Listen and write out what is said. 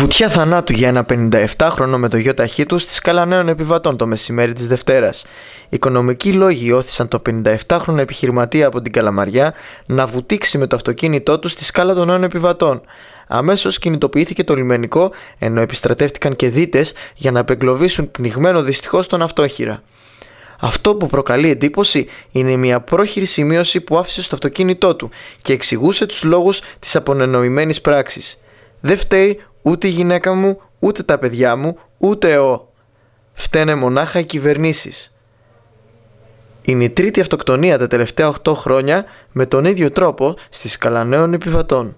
Βουτιά θανάτου για ένα 57χρονο με το γιο ταχύ του στη σκάλα νέων επιβατών το μεσημέρι της Δευτέρας. Οικονομικοί λόγοι όθησαν το 57χρονο επιχειρηματία από την Καλαμαριά να βουτήξει με το αυτοκίνητό του στη σκάλα των νέων επιβατών. Αμέσως κινητοποιήθηκε το λιμενικό, ενώ επιστρατεύτηκαν και δίτες για να απεγκλωβίσουν πνιγμένο δυστυχώς τον αυτόχειρα. Αυτό που προκαλεί εντύπωση είναι μια πρόχειρη σημείωση που άφησε στο αυτοκίνητό του και εξηγούσε τους λόγους της απονενοημένης πράξης. Δεν φταίει ούτε η γυναίκα μου, ούτε τα παιδιά μου, ούτε εγώ. Φταίνε μονάχα οι κυβερνήσεις. Είναι η τρίτη αυτοκτονία τα τελευταία 8 χρόνια με τον ίδιο τρόπο στις καλανέων επιβατών.